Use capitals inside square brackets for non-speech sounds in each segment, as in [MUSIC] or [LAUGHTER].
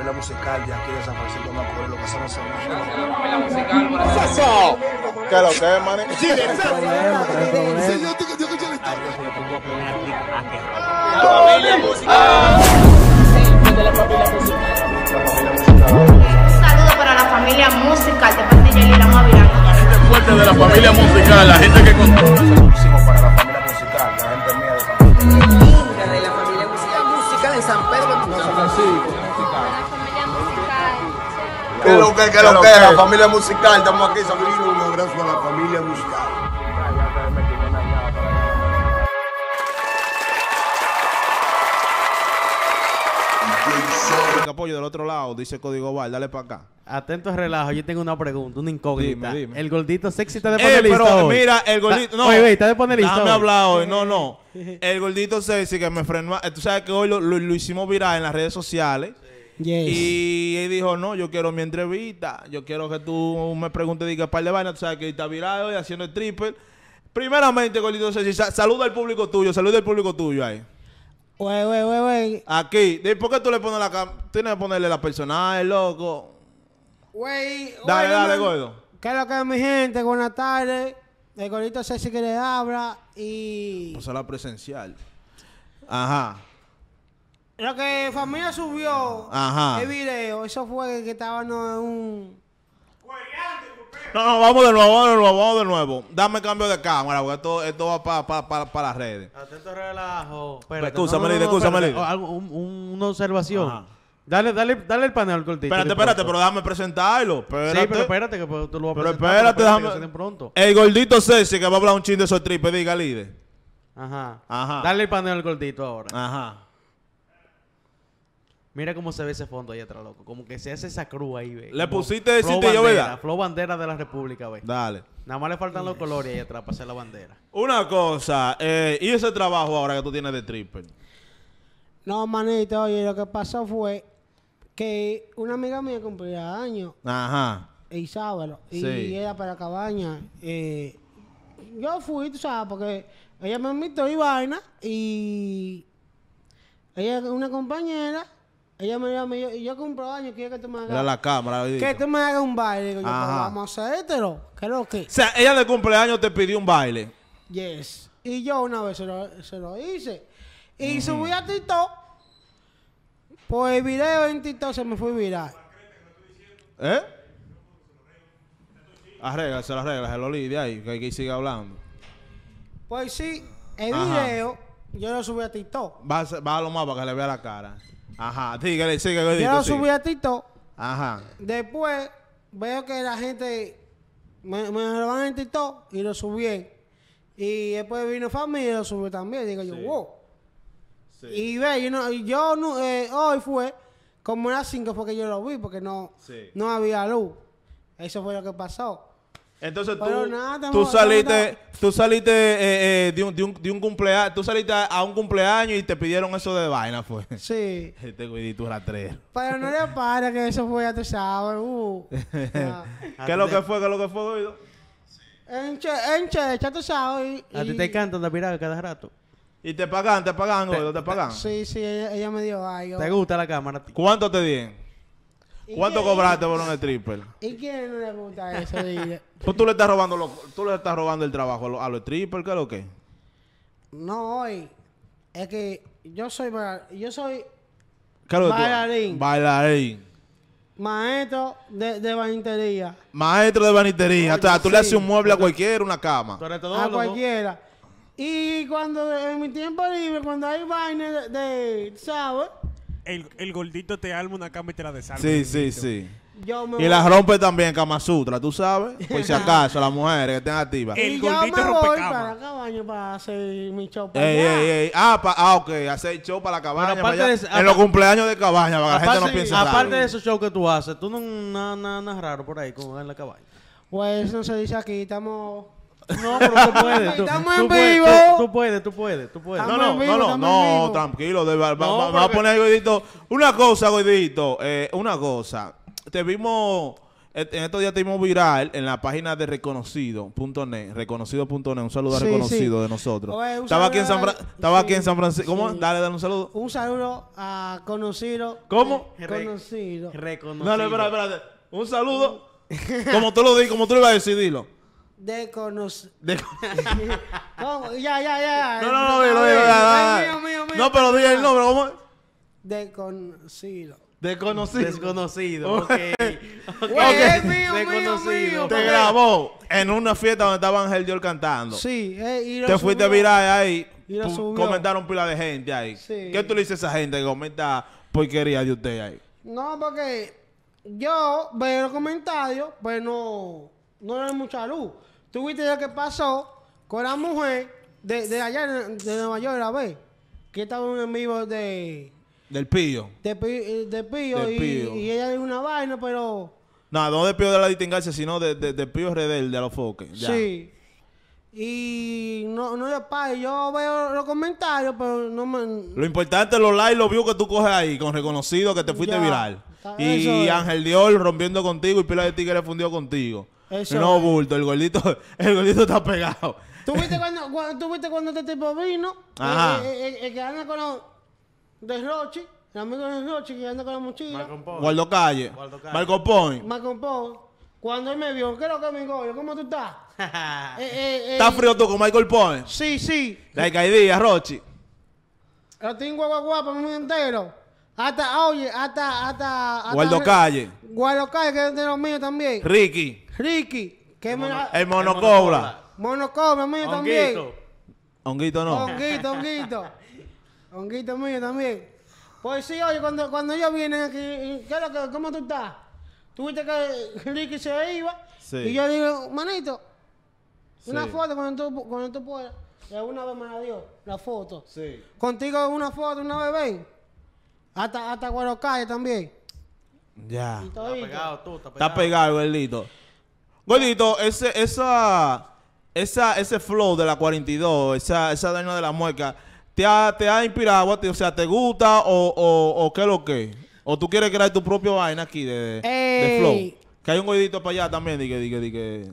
escuela musical de aquí de San Francisco de Macorís, lo que son los ¡Saso! ¿Qué lo que es, mané? ¡Sí, sí, yo te escuché la historia! Ah, pues ¡La familia musical! Un saludo para la familia musical de parte de Yelira Mavirano. La gente fuerte de la familia musical, la gente que controla lo que, lo que? La familia musical, estamos aquí, sabiendo un abrazo a la familia musical. apoyo del otro lado, dice Código Val, dale para acá. Atento al relajo, yo tengo una pregunta, una incógnita. Dime, El gordito sexy está de poner Eh, mira, el gordito. No, oye, está de listo. Déjame no, no. El gordito sexy que me frenó. Eh, tú sabes que hoy lo hicimos viral en las redes sociales. Y dijo, no, yo quiero mi entrevista. Yo quiero que tú me preguntes, qué par de vainas. Tú sabes que está virado y haciendo el triple. Primeramente, Gordito Ceci, saluda al público tuyo. Saluda al público tuyo ahí. Wey, wey, wey, Aquí. ¿Por qué tú le pones la cámara? Tienes que ponerle la personal, loco. Wey. Dale, dale, gordo. ¿Qué es lo que es, mi gente? Buenas tardes. El Gordito Ceci que le habla y... Pues a la presencial. Ajá. Lo que familia subió Ajá. el video, eso fue que estaba en un. No, no, vamos de nuevo, vamos de nuevo, vamos de nuevo. Dame cambio de cámara, porque esto, esto va para las redes. Atento relajo. Escúchame, Un, una observación. Dale, dale, dale el panel Al gordito Espérate, espérate, pero déjame presentarlo. Espérate. Sí, pero espérate que pues, tú lo vas a presentar. Pero espérate, déjame. pronto. El gordito Ceci que va a hablar un chingo de su tripe, diga lide. Ajá. Ajá. Dale el panel Al gordito ahora. Ajá. Mira cómo se ve ese fondo ahí atrás, loco. Como que se hace esa cruz ahí, ve. Le pusiste ese yo, veía. La Flow bandera de la República, ve. Dale. Nada más le faltan los colores ahí atrás para hacer la bandera. Una cosa, eh, ¿y ese trabajo ahora que tú tienes de triple. No, manito, oye, lo que pasó fue que una amiga mía cumplía años, Ajá. isabel y, Sí. y ella para cabaña. Eh, yo fui, tú sabes, porque ella me invitó y vaina, y ella es una compañera, ella me dijo, yo, yo cumplo años, quiero que tú me hagas. la cámara. Que tú me hagas un baile. yo, vamos a hacerlo ¿Qué lo que? O sea, ella de cumpleaños te pidió un baile. Yes. Y yo una vez se lo, hice. Y subí a TikTok. Pues el video en TikTok se me fue viral. ¿Eh? Arregla, se lo arregla, se lo de ahí, que hay que hablando. Pues sí, el video yo lo subí a TikTok. Va va a lo más para que le vea la cara. Ajá, sígale, sígale. Yo lo subí a tito Ajá. Después veo que la gente me, me lo van en TikTok y lo subí. Y después vino familia y lo subí también. Digo yo, wow. Y ve, yo, no, eh, hoy fue como las 5 porque yo lo vi, porque no, no había luz. Eso fue lo que pasó. Entonces tú, saliste, tú eh, saliste eh, de, un, de, un, de un cumpleaños, tú saliste a un cumpleaños y te pidieron eso de vaina, fue. Sí. [LAUGHS] te este Y tu rastrero. Pero no le para que eso fue, a tu sábado. ¿Qué es lo que fue? ¿Qué es lo que fue, Guido? Enche, enche, Y, A ti te encantan de pirar cada rato. Y te pagan, te pagan, Guido, te, pagan. Sí, sí, ella, ella me dio algo. ¿Te gusta la cámara? ¿Cuánto te dieron? ¿Cuánto cobraste por un stripper? ¿Y quién le gusta eso? [LAUGHS] tú le estás robando tú le estás robando el trabajo a los lo ¿qué es lo que? No, hoy. Es que yo soy yo soy bailarín. Bailarín. Maestro de, de Maestro de banitería. o sea, tú le haces un mueble a cualquiera, una cama. a cualquiera. Y cuando en mi tiempo libre, cuando hay vaina de, sábado, el, el gordito te arma una cama y te la desarma. Sí, sí, sí. Y la rompe también Cama Sutra, tú sabes. Pues si acaso, las mujeres que estén activas. El y yo me gordito voy para el cabaño para hacer mi show para ey, ey. Ah, ah, ok. Hacer show para la cabaña. en los cumpleaños de cabaña, para que la gente no piense nada. aparte de esos shows que tú haces, tú no nada raro por ahí con en la cabaña. Pues no se dice aquí, estamos no, pero tú puedes. ¡Estamos en vivo! Tú, puedes, tú puedes, tú puedes. No, no, no, no, no tranquilo. De, va, a poner, Godito. Una cosa, Godito. Eh, una cosa. Te vimos. Eh, en estos días te vimos viral en la página de reconocido.net, reconocido.net, un saludo a reconocido de nosotros. estaba aquí en San, Francisco. ¿Cómo? Dale, dale un saludo. Un saludo a conocido. ¿Cómo? conocido. Reconocido. No, no, espérate, Un saludo. como tú lo di, como tú lo ibas a decidirlo de conocer. [LAUGHS] ¿Cómo? Ya, ya, ya. No, no, no, no, pero dile el nombre, ¿cómo? Desconocido. Desconocido. Desconocido. Ok. Mío, Desconocido. Mío, mío, te grabó en una fiesta donde estaba Ángel Dior cantando. Sí. Eh, te fuiste a mirar ahí. Y lo subió. Comentaron pila de gente ahí. Sí. ¿Qué tú le dices a esa gente que comenta porquería de usted ahí? No, porque yo veo los comentarios, pero pues no, no le mucha luz. ¿Tú viste lo que pasó con la mujer de, de allá de Nueva York, la vez? Que estaba un amigo de... Del pillo. Eh, del y, y ella dijo una vaina, pero... No, no de Pío de la distingarse, sino de, Pío Redel, de los foques. Ya. Sí. Y no, no Yo veo los comentarios, pero no me... Lo importante es los likes, los views que tú coges ahí, con reconocido que te fuiste viral. y Ángel Dior rompiendo contigo y pila de Tigre fundió contigo no, bulto, el gordito, el gordito está pegado. ¿Tú viste cuando, cuando este tipo vino? Ajá. Eh, eh, eh, el, que anda con los de el amigo de Rochi que anda con la mochila. Guardo Calle. Marco Point. Marco Point. Cuando él me vio, creo es lo que me dijo? ¿Cómo tú estás? [LAUGHS] ¿Estás frío tú con Michael Point? Sí, sí. La caída, Rochi. Lo tengo guapa muy entero. Hasta, oye, hasta, hasta. hasta Guardo Calle. Guardo Calle, que es de los míos también. Ricky. Ricky, ¿qué me El monocobra. Monocobra mío también. Honguito no. Honguito, honguito. honguito mío también. Pues sí, oye, cuando, cuando ellos vienen aquí, ¿cómo tú estás? Tuviste que Ricky se iba. Sí. Y yo digo, manito, una foto cuando tú, cuando tú puedas. Y vez me la la foto. Sí. Contigo una foto, una bebé. Hasta, hasta Guarocalle también. Ya. Está pegado tú, está pegado. Está pegado, Gordito, ese, esa, esa, ese flow de la 42, esa, esa daño de la mueca, ¿te ha, te ha inspirado? O sea, ¿te gusta o, o, o qué es lo que? ¿O tú quieres crear tu propio vaina aquí de, de flow? Que hay un gordito para allá también, dije, dije, dije,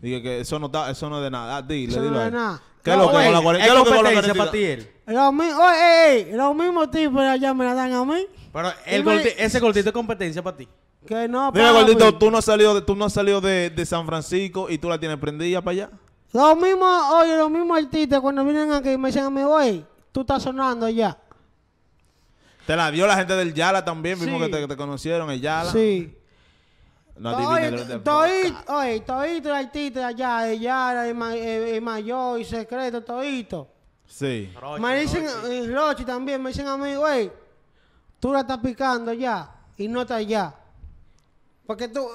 dije, que eso no, está, eso no es de nada. Ah, dile, dile. No es nada. ¿Qué es lo que con la 42? ¿Qué es lo que con la 42? Los mismos tipos allá me la dan a mí. Pero ese gordito es competencia para ti. Que no, gordito, tú no has salido, de, tú no has salido de, San Francisco y tú la tienes prendida para allá. Los mismos, oye, los mismos artistas cuando vienen aquí me dicen a voy, tú estás sonando allá Te la dio la gente del Yala también, mismo que te, conocieron, el Yala. Sí. No Todito, oye, todito el artista allá, el Yala, el, eh, Mayor, y Secreto, todito. Sí. me dicen, Rochi eh, también, me dicen a mí, güey, tú la estás picando ya y no estás allá. Porque tú,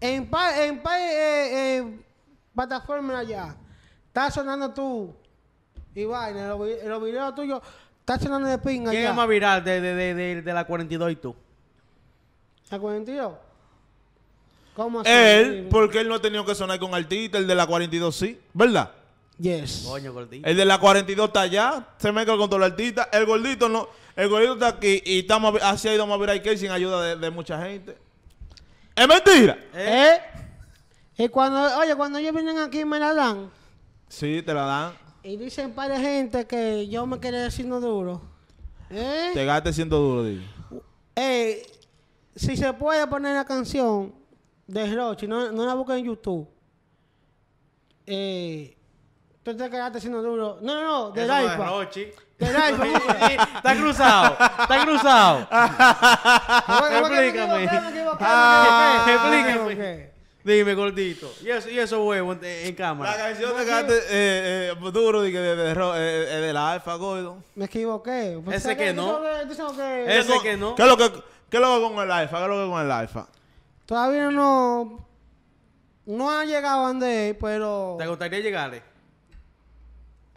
en pa, en eh, eh, plataforma allá, está sonando tú y en los, videos tuyos, está sonando de pinga. ¿Quién es más viral de, de, de, de, la 42 y tú? ¿La 42? ¿Cómo así? Él, porque él no ha tenido que sonar con artista, el de la 42 sí, ¿verdad? Yes. Coño, el de la 42 está allá, se mezcla con todo el artista. El gordito no, el gordito está aquí y estamos, así ha ido más viral que sin ayuda de mucha gente. ¿Es mentira? Eh. ¿Eh? Y cuando, oye, cuando ellos vienen aquí me la dan. Sí, te la dan. Y dicen para gente que yo me quedé haciendo duro. ¿Eh? Te gaste siendo duro, digo. Eh, si se puede poner la canción de Rochi, no, no la busquen en YouTube. Eh, tú te quedaste siendo duro. No, no, no, de Eso Rochi está cruzado, está cruzado. [LAUGHS] Explícame. Explícame. Ah, Dime, gordito. Y eso, y eso huevo en, cámara. La canción de cagaste eh, eh, duro de, de, de, eh, eh, la Alfa Gordo. Me equivoqué. Pues, ese que, no. ese que no. ¿Qué es lo que, qué es lo que con el Alfa? ¿Qué es lo que con el Alfa? Todavía no. No ha llegado a André, pero. ¿Te gustaría llegarle?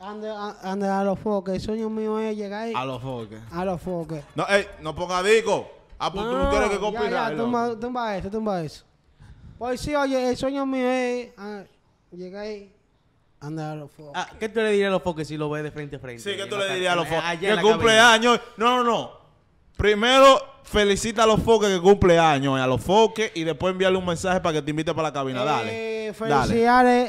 Ande, a los foques. El sueño mío es llegar ahí. A los foques. A los foques. No, ey, no ponga disco. Ah, pues no, no que ya, ya, tumba, eso, tumba eso. Pues sí, oye, el sueño mío es ah, llegar ahí. Anda a los foques. Ah, ¿Qué tú le dirías a los foques si lo ves de frente a frente? Sí, ¿qué tú le dirías a los foques? Que cumpleaños. No, no, no. Primero felicita a los foques que cumple años, eh, a los foques, y después enviarle un mensaje para que te invite para la cabina. Dale. Eh,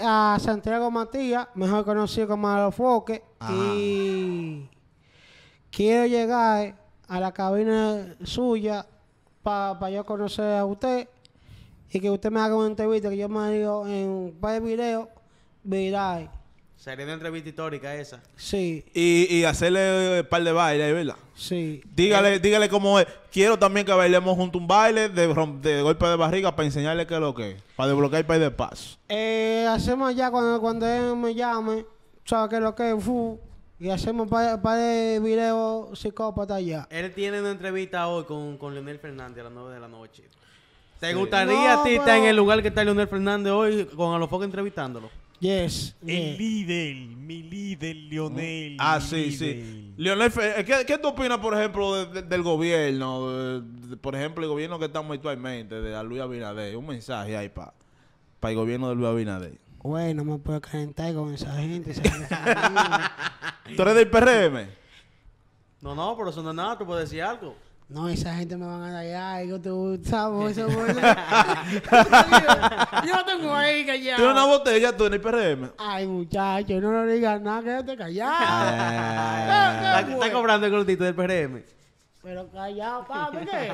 a Santiago Matías, mejor conocido como a los foques. Y ah. quiero llegar eh, a la cabina suya para yo conocer a usted y que usted me haga un entrevista que yo me digo en un par de videos viral. Sería una entrevista histórica esa. Sí. Y, y hacerle eh, un par de bailes, ¿verdad? Sí. Dígale, eh, dígale cómo es. Quiero también que bailemos junto un baile de, de golpe de barriga para enseñarle qué es lo que es. Para desbloquear el país de paz. Eh, hacemos ya cuando, cuando él me llame, ¿sabes qué es lo que es? y hacemos para par de videos psicópata ya. Él tiene una entrevista hoy con, con Leonel Fernández a las 9 de la noche. ¿Te gustaría a ti estar en el lugar que está Leonel Fernández hoy con a los entrevistándolo? Yes. El líder, mi líder, Lionel. Ah, sí, sí. Lionel, eh, eh, ¿qué, ¿qué, tú opinas, por ejemplo, del gobierno? por ejemplo, el gobierno que estamos actualmente, de Luis Abinader. Un mensaje ahí para el gobierno de Luis Abinader. Güey, no me puedo calentar con esa gente. [LAUGHS] ¿Tú eres del PRM? No, no, pero eso no es nada, tú puedes decir algo no, esa gente me van a dar algo, tú sabes, eso [LAUGHS] Yo no tengo ahí callado. ¿Tienes una botella tú en el PRM? Ay, muchacho, no le digas nada, quédate callado. Está pues. cobrando el gordito del PRM. Pero callado, papi, ¿qué?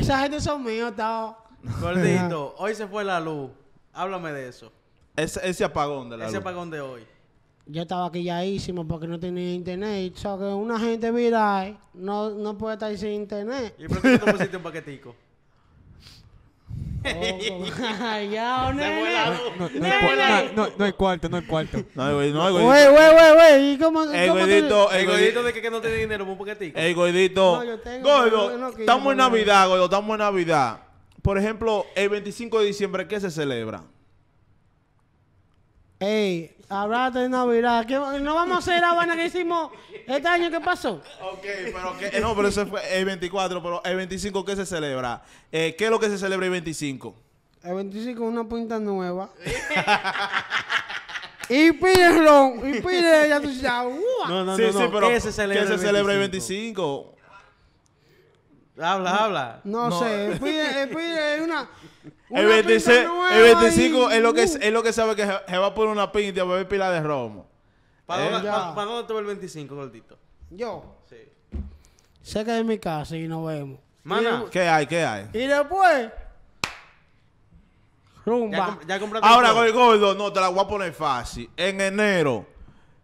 esa gente son míos, estaba. Gordito, hoy se fue la luz. Háblame de eso. Ese, ese apagón de la luz. Ese apagón de hoy yo estaba aquí yaísimo porque no tenía internet. O que una gente mira, eh, no, no puede estar sin internet. ¿Y por qué no pusiste un paquetico? Oh, [LAUGHS] [LAUGHS] ya, oh, no, no, no, hay cuarto, no hay cuarto. No, güey, no, güey. Güey, güey, güey, ¿Y cómo, el gordito, el gordito de que, no tiene dinero, un paquetico. El gordito. gordo, estamos en Navidad, gordo, estamos en Navidad. Por ejemplo, el 25 de diciembre, ¿qué se celebra? Ey, hablaste de Navidad. no vamos a hacer la Habana que hicimos este año ¿qué pasó. Ok, pero ¿qué? Eh, no, pero eso fue el 24, pero el 25, ¿qué se celebra? Eh, ¿Qué es lo que se celebra el 25? El 25 es una punta nueva. [LAUGHS] y pide y pide, ya tú sabes. No, no, no, pero ¿qué se celebra el 25? Habla, habla. No, sé, es pide, [LAUGHS] una, el, el 25 es, lo que, uh. es lo que sabe que se va a poner una pinta y va a beber pila de romo. ¿Para, ¿Eh? dónde, el 25, gordito? ¿Yo? Sí. Sé que es mi casa y nos vemos. Mana, ¿qué hay, qué hay? Y después... Rumba. Ya, Ahora, el gordo, no, te la voy a poner fácil. En enero,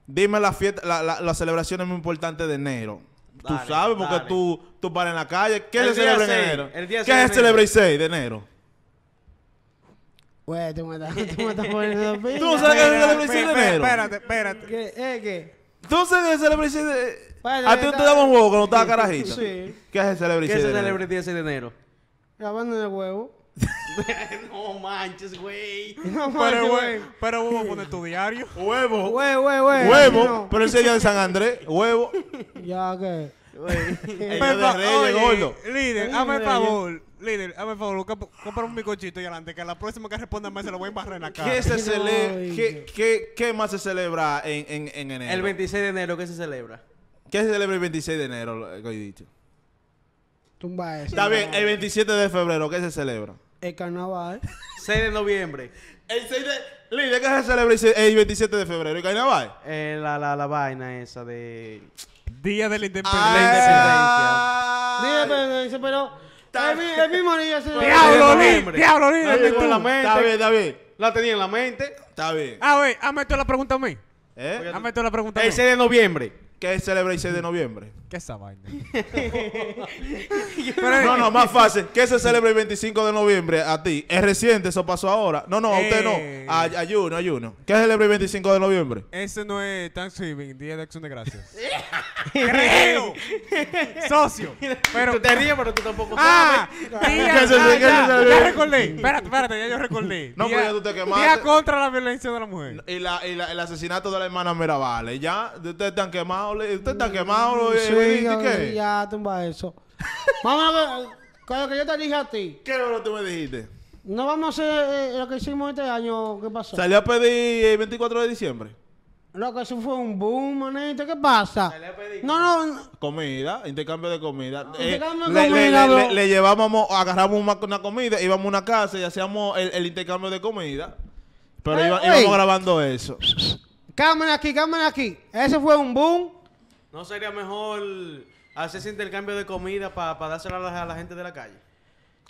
dime la fiesta, la, la, las celebraciones muy importantes de enero. Dale, tú sabes, porque dale. tú, tú paras en la calle. ¿Qué el se celebra 6, en enero? El día ¿Qué se celebra el 6 de enero? [LAUGHS] Güey, tú me estás, tú me estás poniendo [LAUGHS] pila. ¿Tú no sabes qué se celebra el 6 de enero? Espérate, espérate. ¿Qué? Eh, ¿qué? ¿Tú no sabes qué se celebra el 6 de enero? ¿A ti te damos un juego cuando estabas carajito? Sí. ¿Qué se celebra el 6 de enero? ¿Qué se celebra el 6 de enero? Lavando de huevo no manches, güey. [LAUGHS] pero, güey, pero huevo pone tu diario. Huevo. Huevo, huevo. Huevo. Pero ese día de San Andrés, huevo. [LAUGHS] Ya que. [LAUGHS] Gordo. líder, hazme el favor. Líder, hazme favor, compra un bicochito y adelante, que la próxima que responda más se lo voy a embarrar en la cara. ¿Qué, se cele qué, qué, más se celebra en, en, en enero? El 26 de enero, ¿qué se celebra? ¿Qué se celebra el 26 de enero, Lo he dicho Está bien, el 27 de febrero, ¿qué se celebra? El carnaval. 6 [LAUGHS] de noviembre. El 6 de... Lidia, ¿qué se celebra el, 27 de febrero? ¿El carnaval? Eh, la, la, la vaina esa de... Día de la independencia. Ah, Día del la independencia, pero... El, mismo día se Diablo, libre. diablo, libre. La tengo la mente. Está bien, está bien. La tenía en la mente. Está bien. Ah, güey, hazme toda la pregunta a mí. ¿Eh? Hazme toda la pregunta a mí. El 6 de noviembre. ¿Qué se celebra el 6 de noviembre? ¿Qué es esa vaina? [LAUGHS] no, no, más fácil. ¿Qué se celebra el 25 de noviembre a ti? ¿Es reciente? ¿Eso pasó ahora? No, no, a usted no. Eh. A, ayuno Juno, a Juno. ¿Qué celebra el 25 de noviembre? Ese no es Thanksgiving, Día de Acción de Gracias. [LAUGHS] ¡Creo! Socio. [LAUGHS] Pero. Tú te ríes, pero tú tampoco ¡Ah! ya, recordé. Espérate, espérate, ya yo recordé. No, pero ya tú te quemaste. Día contra la violencia de la mujer. Y, la, y la- el asesinato de la hermana Mirabal. Ya, ustedes están quemados. Ustedes están quemados. Eh, ya, tumba eso. Vamos eh, con lo que yo te dije a ti. ¿Qué es lo que tú me dijiste? No vamos a hacer eh, lo que hicimos este año. ¿Qué pasó? Salió a pedir el 24 de diciembre. Lo que eso fue un boom, manito. ¿Qué pasa? No, no, Comida, intercambio de comida. le, llevábamos, agarramos una, comida, íbamos a una casa y hacíamos el, intercambio de comida. Pero eh, íbamos grabando eso. Cámara aquí, cámara aquí. Ese fue un boom. ¿No sería mejor hacer ese intercambio de comida para pa dársela a la, gente de la calle?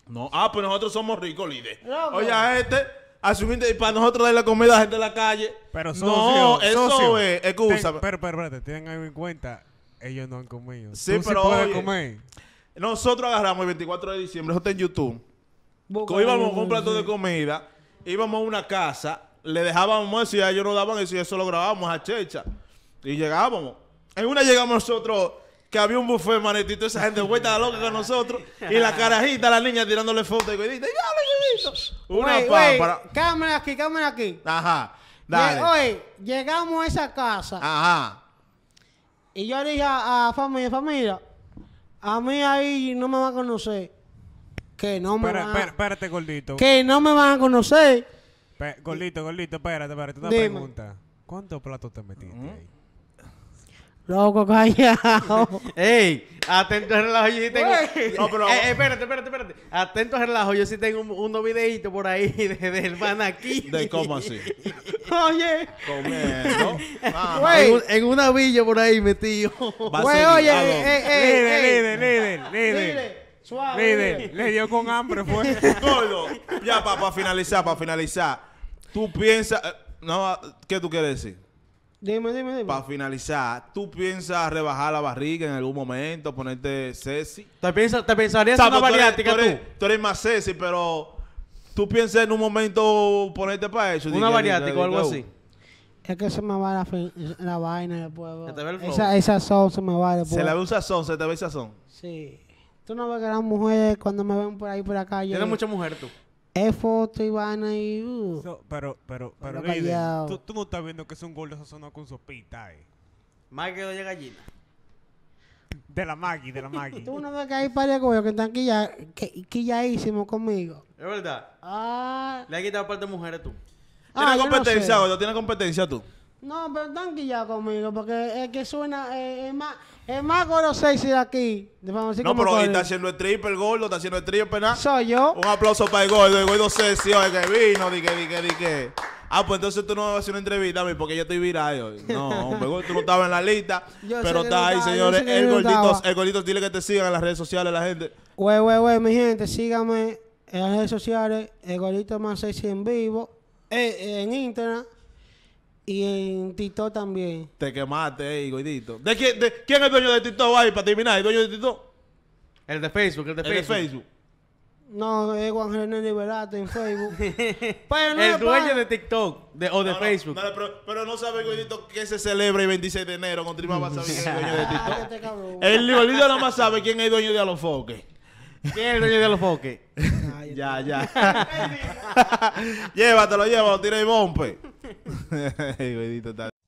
No, ah, pues nosotros somos ricos, líder. Oye, a este, asumir para nosotros dar la comida a la gente de la calle. Pero socio, no, eso es, excusa. pero, pero, te tienen en cuenta, ellos no han comido. Sí, pero comer. Nosotros agarramos el 24 de diciembre, eso está en YouTube. íbamos con un plato de comida, íbamos a una casa, le dejábamos eso y ellos nos daban eso y eso lo grabábamos a Checha. Y llegábamos. En una llegamos nosotros que había un buffet, manetito esa gente vuelta loca con nosotros. Y la carajita, la niña tirándole fotos y ya Una visto Una para... Cámara aquí, cámara aquí. Ajá. Dale. oye, llegamos a esa casa. Ajá. Y yo dije a, a, familia, familia, a mí ahí no me van a conocer. Que no me van a... Espérate, gordito. Que no me van a conocer. gordito, gordito, espérate, espérate. Una pregunta. ¿Cuántos platos te metiste ahí? Loco, callado. [LAUGHS] Ey, atento al relajo. Yo sí tengo. No, eh, eh, pero... Eh, espérate, espérate, espérate. Atento al relajo. Yo sí tengo un, unos videitos por ahí del de, el aquí. De cómo así. [LAUGHS] oye. Comiendo. [LAUGHS] En, en, una villa por ahí metido. Güey, oye. Eh, eh, líder, líder, líder, Suave. Líder, le dio con hambre, fue. Gordo, ya para pa finalizar, para finalizar. Tú piensas. No, ¿qué tú quieres decir? Dime, dime, dime. Para finalizar, ¿tú piensas rebajar la barriga en algún momento, ponerte sexy? ¿Te, piensas, te pensarías una pues tú? tú eres más sexy, pero ¿tú piensas en un momento ponerte para eso? Una variática o algo así. Es que se me va la, la vaina después. Esa, esa son se me va Se la ve un sazón, se te ve el sazón. Sí. Tú no ves que las mujeres cuando me ven por ahí por acá. Tienes mucha mujer tú. Es Foto, Ivana y. Uh, pero, pero, pero, pero tú, tú no estás viendo que es un gol de con sopita, eh. Más que de gallina. De la Maggi, de la [LAUGHS] Maggi. Tú no ves que hay par de que están quilladísimos conmigo. Es verdad. Ah. Le has quitado parte de mujeres tú. Tienes ah, competencia, no sé. ¿Tienes competencia tú? No, pero están ya conmigo, porque es que suena, eh, es más, es más Goro sexy de aquí. no, pero hoy está haciendo el triple, el gordo, está haciendo el triple, penal. Soy yo. Un aplauso para el gordo, el gordo sexy, oye, que vino, di que, di que, di que. Ah, pues entonces tú no vas a hacer una entrevista a porque yo estoy viral hoy. [LAUGHS] No, hombre, tú no estabas en la lista, pero está ahí, señores. El gordito, el gordito, dile que te sigan en las redes sociales la gente. Güey, güey, güey, mi gente, síganme en las redes sociales, el gordito más sexy en vivo, eh, en internet. Y en TikTok también. Te quemaste, eh, Goidito. ¿De quién, es el dueño de TikTok ahí para terminar? ¿El dueño de TikTok? El de Facebook, el de Facebook. El de Facebook. No, es Juan René Liberato en Facebook. [LAUGHS] no el dueño de TikTok o de Facebook. pero, no sabe, Goidito, que se celebra el 26 de enero. Con Trima saber el dueño de [LAUGHS] TikTok. Este el Liberito nada más sabe quién es el dueño de Alofoque. ¿Quién es el dueño de Alofoque? [LAUGHS] ya, ya. llévatelo, llévatelo, tira el bombe. Digo, [LAUGHS] güey tal.